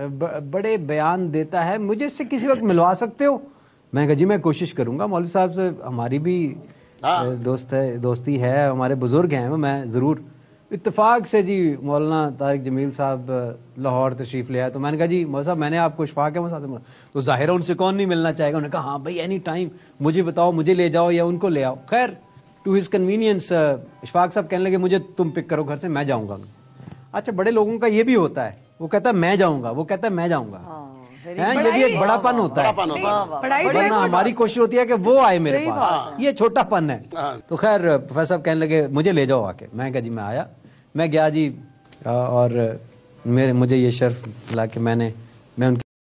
बड़े बयान देता है मुझे इससे किसी वक्त मिलवा सकते हो मैं कहा जी मैं कोशिश करूंगा मौलवी साहब से हमारी भी हाँ। दोस्त है दोस्ती है हमारे बुजुर्ग हैं मैं ज़रूर इतफाक से जी मौलाना तारिक जमील साहब लाहौर तशरीफ़ ले आए तो मैंने कहा जी साहब मैंने आपको इशफाक है मौसा से मिला तो ज़ाहिर है उनसे कौन नहीं मिलना चाहेगा उन्होंने कहा हाँ भाई एनी टाइम मुझे बताओ मुझे ले जाओ या उनको ले आओ खैर टू हिज़ कन्वीनियंस इशफाक साहब कहने लगे मुझे तुम पिक करो घर से मैं जाऊँगा अच्छा बड़े लोगों का ये भी होता है वो कहता है मैं जाऊंगा वो कहता है मैं जाऊंगा हाँ, है ये भी एक पन होता है वरना हमारी कोशिश होती है कि वो आए मेरे पास हाँ। ये पन है हाँ। तो खैर प्रोफेसर साहब कहने लगे मुझे ले जाओ आके मैं कहा जी मैं आया मैं गया जी और मेरे मुझे ये शर्फ ला के मैंने मैं उनकी